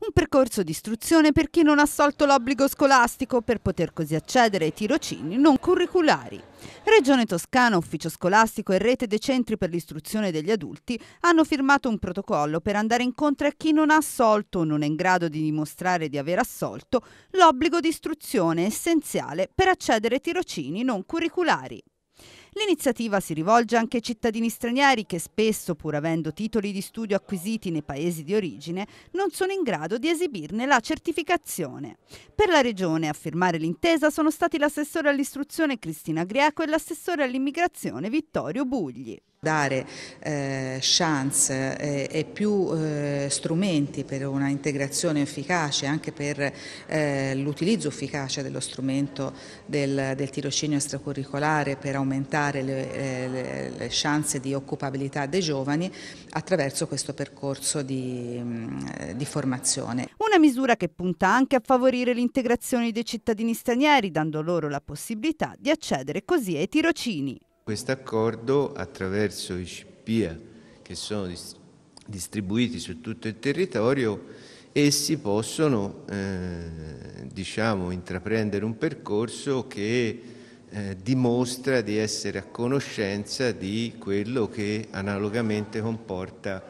Un percorso di istruzione per chi non ha assolto l'obbligo scolastico per poter così accedere ai tirocini non curriculari. Regione Toscana, Ufficio Scolastico e Rete dei Centri per l'Istruzione degli Adulti hanno firmato un protocollo per andare incontro a chi non ha assolto o non è in grado di dimostrare di aver assolto l'obbligo di istruzione essenziale per accedere ai tirocini non curriculari. L'iniziativa si rivolge anche ai cittadini stranieri che spesso, pur avendo titoli di studio acquisiti nei paesi di origine, non sono in grado di esibirne la certificazione. Per la Regione a firmare l'intesa sono stati l'assessore all'istruzione Cristina Greco e l'assessore all'immigrazione Vittorio Bugli dare eh, chance eh, e più eh, strumenti per una integrazione efficace, anche per eh, l'utilizzo efficace dello strumento del, del tirocinio extracurricolare per aumentare migliorare le, eh, le, le, chance di occupabilità dei giovani attraverso questo percorso di, mm, di formazione. Una misura che punta anche a favorire l'integrazione dei cittadini stranieri, dando loro la possibilità di accedere così ai tirocini. Questo accordo attraverso i CPIA che sono distribuiti su tutto il territorio essi possono eh, diciamo, intraprendere un percorso che eh, dimostra di essere a conoscenza di quello che analogamente comporta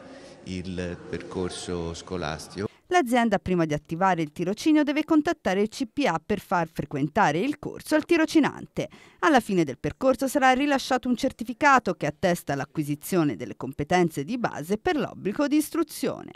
il percorso scolastico. L'azienda prima di attivare il tirocinio deve contattare il CPA per far frequentare il corso al tirocinante. Alla fine del percorso sarà rilasciato un certificato che attesta l'acquisizione delle competenze di base per l'obbligo di istruzione.